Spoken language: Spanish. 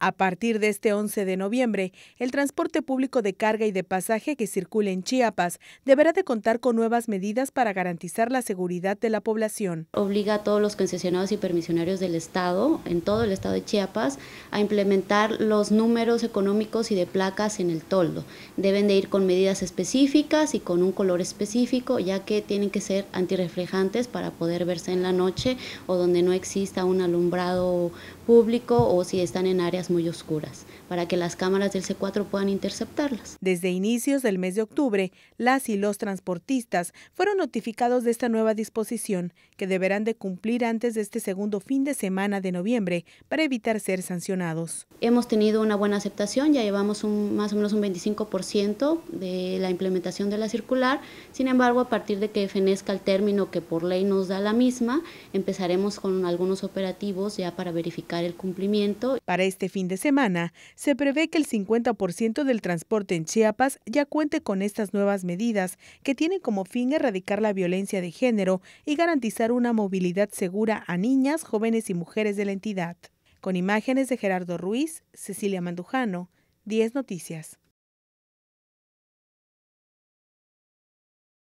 A partir de este 11 de noviembre, el transporte público de carga y de pasaje que circule en Chiapas deberá de contar con nuevas medidas para garantizar la seguridad de la población. Obliga a todos los concesionados y permisionarios del Estado, en todo el Estado de Chiapas, a implementar los números económicos y de placas en el toldo. Deben de ir con medidas específicas y con un color específico, ya que tienen que ser antirreflejantes para poder verse en la noche o donde no exista un alumbrado público o si están en áreas muy oscuras para que las cámaras del C4 puedan interceptarlas. Desde inicios del mes de octubre, las y los transportistas fueron notificados de esta nueva disposición que deberán de cumplir antes de este segundo fin de semana de noviembre para evitar ser sancionados. Hemos tenido una buena aceptación, ya llevamos un, más o menos un 25% de la implementación de la circular, sin embargo a partir de que fenezca el término que por ley nos da la misma, empezaremos con algunos operativos ya para verificar el cumplimiento. Para este fin fin de semana, se prevé que el 50% del transporte en Chiapas ya cuente con estas nuevas medidas que tienen como fin erradicar la violencia de género y garantizar una movilidad segura a niñas, jóvenes y mujeres de la entidad. Con imágenes de Gerardo Ruiz, Cecilia Mandujano, 10 Noticias.